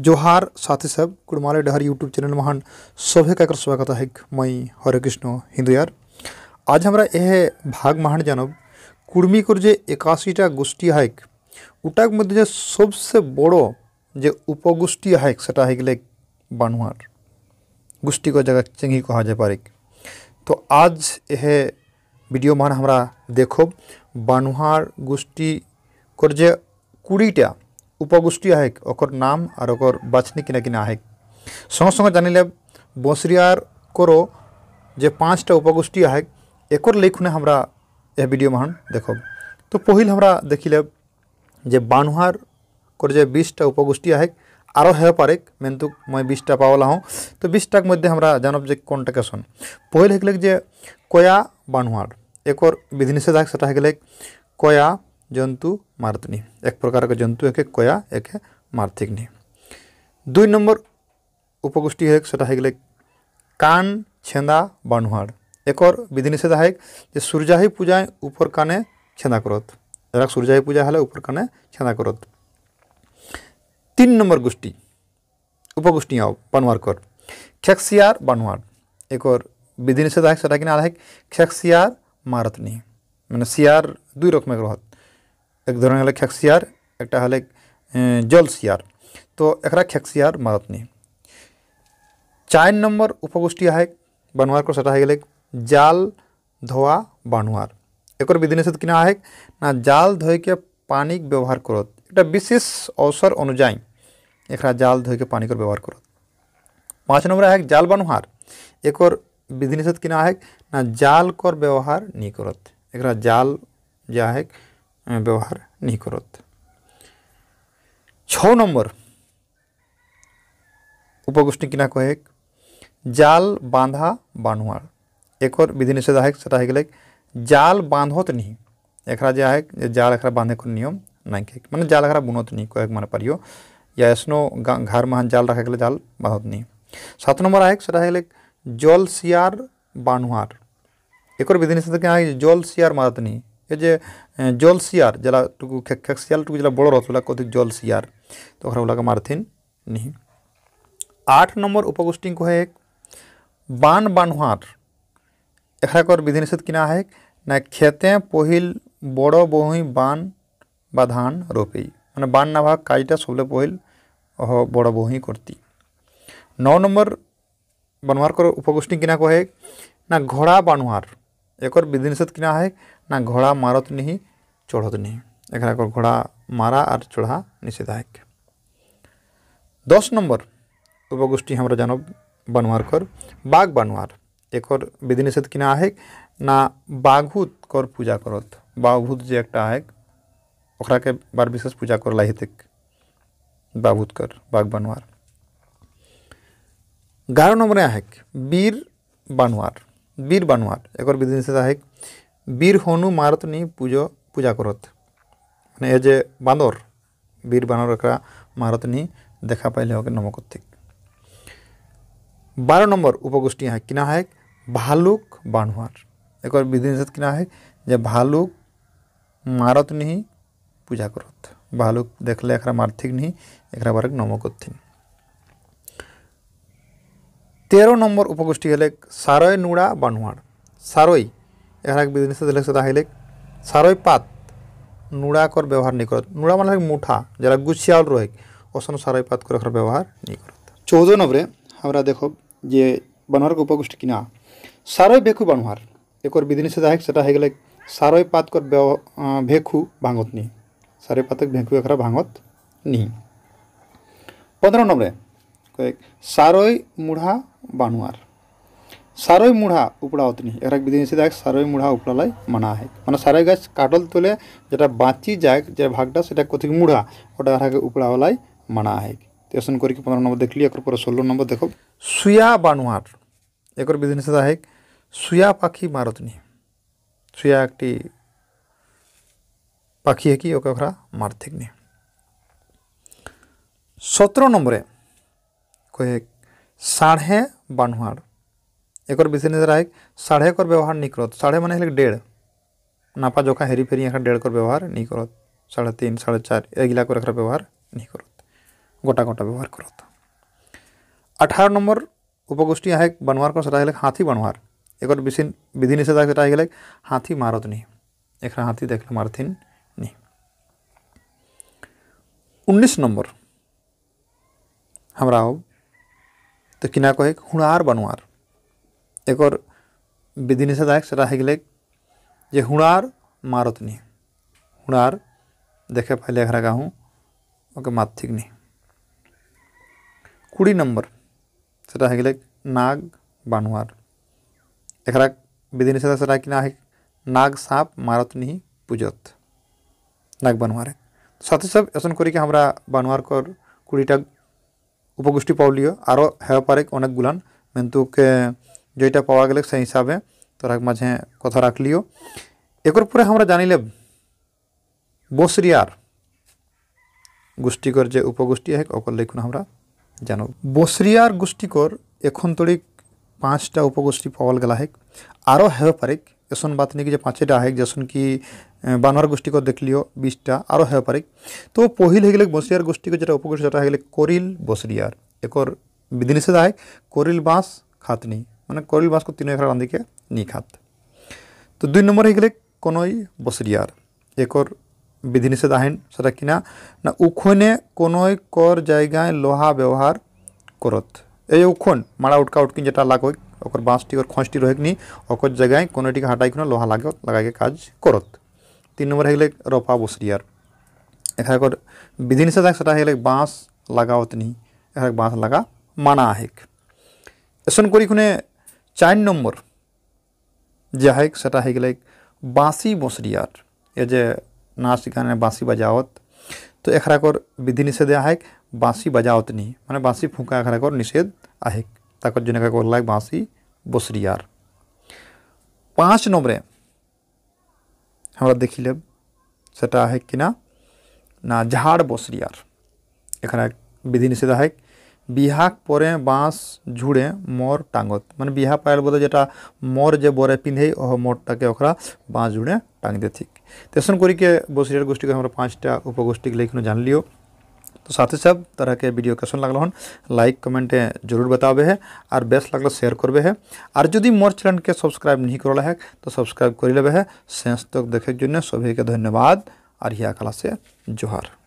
जोहार साथी सब कुड़माले डहर यूट्यूब चैनल महान सभी का एक स्वागत है मई हरे कृष्ण हिंदू यार आज हमारा यह भाग महान जानब कुर्मी कर जे एकाशीटा गोष्ठी है उटार मध्य सबसे बड़ो जे उपगोष्ठी है से है बानुआर गोष्ठी को जगह चेंगी कहा जाए पारे तो आज यह वीडियो मान हमारा देख बानुहार गोष्ठी कर जे कुड़ीटा উপগোষ্ঠী আহেক অকর নাম আর অকর বাছনি কিনা কিনা আহেক সঙ্গে সঙ্গে জানিলে বঁশরিয়ার করো যে পাঁচটা উপগোষ্ঠী আহেক একর লেখুনে আমরা এ ভিডিও মহান দেখব তো পহিল আমরা দেখিলে যে বানুহার করে যে বিশটা উপগোষ্ঠী আহেক আরও হে পারেক মেনতুক মই বিশটা পাওয়ালা হওঁ তো বিশটাক মধ্যে আমরা জানব যে কোনটা কেসন পহিল হেগলেক যে কয়া বানুহার একর বিধিনিষেধ আহেক সেটা হেগলেক কয়া जंतु मारतनी एक प्रकार के जंतु एक कया एक मारथिकनी दुई नंबर उपगोष्ठी है से गले कान छेंदा बानुहाड़ एक और विधि निषेध है जे सूर्याही पूजा ऊपर काने छेंदा करत जरा सूर्याही पूजा है ऊपर काने छेंदा करत तीन नंबर गोष्ठी उपगोष्ठी आओ बानुहार कर खेक्सियार बानुहाड़ एक और विधि निषेध है से किना है खेक्सियार मारतनी मैंने सियार दुई रकम रहत एक धरण हल्ले खेक्सियार एक हल्ले जलसियार तो एक खेक्सियार मारत नहीं चार नम्बर उपगोष्ठी है बनुआर को सटा है जाल धोआ बनुआर एक विधि निषेध कि है ना जाल धोए के पानी व्यवहार कर एक विशेष अवसर अनुजाई एक जाल धोए के पानी को व्यवहार करत पाँच नम्बर है जाल बनुहार एक विधि निषेध कि है ना जाल कर व्यवहार नहीं करत एक जाल जो व्यवहार नहीं करत ଛଅ ନମ୍ବର উপগোষ্ঠী কিনা কয়েক जाल बांधा বানুয়ার एक विधि निषेध है जाल बांधत नहीं एक है जाल एक बांधे को नियम नहीं के मैंने जाल एक बुनत नहीं कह माने पारियो या ऐसनो घर में जाल रखा गया जाल बांधत नहीं सात नम्बर है जल सियार बानुहार एक विधि निषेध क्या है जल सियार मारत नहीं এই যে জল সিয়ার যেলাটুকু খেকশিয়ালটুকু যেটা বড় রথলা কথিক জল সিয়ার তো ওখানে মারথিন নিহি আট নম্বর উপগোষ্ঠী को है एक बान बानहार এখানকার বিধিনিষেধ কিনা है না খেতে পহিল বড় বহুই বান বা ধান রোপেই মানে বান না ভাগ কাজটা সবলে পহিল বড় বহুই করতি নয় নম্বর বানহার উপগোষ্ঠী কিনা কহে না ঘোড়া বানহার एक और विधि निषेध क्या है ना घोड़ा मारत नहीं चढ़त नहीं एक घोड़ा मारा और चढ़ा निषेध है दस नंबर उपगोष्ठी हमारा जानब बनवार कर बाघ बनवार एक और विधि निषेध क्या है ना बाघूत कर पूजा करत बाघूत जो एक है ओकरा के बार विशेष पूजा कर लाहितिक बाघूत कर बाघ बनवार ग्यारह नंबर है वीर बनवार বীর বানুয়ার একর নিষেধ আহে বীর হনু মারতনি নি পুজো পূজা করত মানে এ যে বাঁদর বীর বানর একটা মারতনি নি দেখা পাইলে ওকে নমকর্তিক বারো নম্বর উপগোষ্ঠী হয় কিনা হয় ভালুক বানুয়ার একর নিষেধ কিনা হয় যে ভালুক মারতনি নিহি পূজা করত ভালুক দেখলে একরা মারথিক নিহি একরা বারেক নমকর্থিন তেরো নম্বর উপগোষ্ঠী হলেক সারয় নুড়া বানুয়ার সারই এখানে বিজনেস দিলেক সেটা হইলেক সারই পাত নুড়া কর ব্যবহার নি করত নুড়া মানে মুঠা যারা গুছিয়াল রহেক অসন সারই পাত করে ব্যবহার নি করত চৌদ নম্বরে আমরা দেখব যে বানুয়ার উপগোষ্ঠী কিনা সারই বেকু বানুয়ার একর বিধিনিষেধ আহেক সেটা হয়ে গেলে সারই পাত কর ভেখু ভাঙত নি সারই পাতক ভেখু একরা ভাঙত নি পনেরো নম্বরে কয়েক সারই মুড়া बानुआर सारोई मुढ़ा उपड़ाओत नहीं विदेशी देख सारोई मुढ़ा उपड़ा मना है मैं सारोई गाच काटल तुले जो बाची जाए जो भागटा से कथिक मुढ़ा वोटा उपड़ावल मना है तेसन करके पंद्रह नंबर देख ली एक षोलो नंबर देख सुया बनुआर एक विधि निषेधा है सुया पाखी मारतनी सुया पाखी है कि मारथिकनी सतर नंबरे कह साढ़े बानवार एक और नजर आए साढ़े कर व्यवहार नहीं करत साढ़े मान हेले डेढ़ नापा जोखा हेरी फेरी एखे डेढ़ कर व्यवहार नहीं करत साढ़े तीन साढ़े चार एगिला कर व्यवहार नहीं करत गोटा गोटा व्यवहार करत अठारह नंबर उपगोष्ठी आए बनवार को सदा हाथी बनवार एक विधि निषेधा सदा गलत हाथी मारत नहीं एक हाँ हाथी देख मारथिन नहीं उन्नीस नंबर हमारा तो कि कहे हुणार बनुआर एक विधि निषेधायक से गले हुणार मारत नहीं हुणार देखे पाले घर गाहूँ ओके माथिक नहीं कुड़ी नंबर से नाग बनुआर एक विधि निषेधा से कि नाग साप मारत नहीं पूजत नाग बनुआर साथ ही सब ऐसा करके हमारा बनुआर कर कुड़ीटा উপগোষ্ঠী পাউলিও আরও হ্যাঁ পারে অনেকগুলান মেন্তুকে যেটা পাওয়া গেলে সেই হিসাবে তোরা মাঝে কথা রাখলিও একর পরে আমরা জানিলে বসরিয়ার গোষ্ঠীকর যে উপগোষ্ঠী হেক অকল লেখুন আমরা জানো বসরিয়ার গোষ্ঠীকর এখন তরিক পাঁচটা উপগোষ্ঠী পাওয়াল গেলা হেক আরও হেব পারে যেসন বাতনিক যে পাঁচটা হেক যেসন কি বানহার গোষ্ঠী দেখলিও বিশটা আরও হয়ে পারে তো পহিল হয়ে গেলে বসিয়ার গোষ্ঠী যেটা উপগোষ্ঠী সেটা হয়ে গেলে করিল বসরিয়ার একর বিধিনিষেধ আয় করিল বাঁশ খাতনি মানে করিল বাঁশ তিন একরা রাঁধিকে নি খাত তো দুই নম্বর হয়ে গেলে কোনোই বসরিয়ার একর বিধিনিষেধ আইন সেটা কিনা না উখনে কোনোই কর জায়গায় লোহা ব্যবহার করত এই উখন মারা উটকা উটকিন যেটা লাগোয় ओकर बाँसटी और खोँचटी रहे नहीं ओकर जगह कोनेटी के हटाई के लोहा लगे लगा के काज करत तीन नंबर है रोपा बोसरियार एखाकर विधि निषेध से बाँस लगावत नहीं बाँस लगा माना है ऐसा करी खुने चार नम्बर जे है सेटा है बासी बोसरियार ये नाच गाने बासी बजावत तो एखाकर विधि निषेध है बासी बजावत नहीं मैंने बासी फूका एखाकर निषेध आहेक তাকর জন্য কাকে বলা হয় বাঁশি বসরিয়ার পাঁচ নম্বরে আমরা দেখিলে সেটা হয় কিনা না ঝাড় বসরিয়ার এখানে বিধি নিষেধ হয় বিহা পরে বাঁশ ঝুড়ে মর টাঙ্গত মানে বিহা পায়াল বলতে যেটা মর যে বরে পিঁধে ও মরটাকে ওখরা বাঁশ ঝুড়ে টাঙিতে ঠিক তেসন করিকে বসরিয়ার গোষ্ঠীকে আমরা পাঁচটা উপগোষ্ঠীকে লেখনো জানলিও तो साथी सब तरह के वीडियो कैसन लगल हन लाइक कमेंट जरूर बताबे है और बेस्ट लगल शेयर करबे है और जदि मोर चैनल के सब्सक्राइब नहीं कर है तो सब्सक्राइब कर लेबे है शेष तक तो देखे सभी के धन्यवाद और हिया कला से जोहार